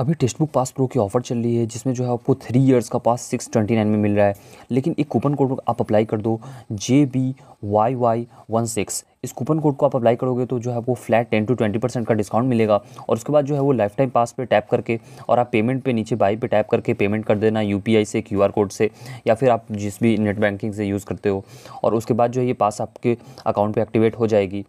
अभी textbook pass pro की offer चल रही है जिसमें जो है आपको थ्री इयर्स का पास सिक्स ट्वेंटी नाइन में मिल रहा है लेकिन एक कूपन कोड आप अप्लाई कर दो J B Y Y one six इस कूपन कोड को आप अप्लाई करोगे तो जो है आपको flat ten to twenty percent का डिस्काउंट मिलेगा और उसके बाद जो है वो लाइफ टाइम पास पे टैप करके और आप पेमेंट पे नीचे बाई पे टैप करके पेमेंट कर देना यू से क्यू कोड से या फिर आप जिस भी नेट बैंकिंग से यूज़ करते हो और उसके बाद जो है ये पास आपके अकाउंट पर एक्टिवेट हो जाएगी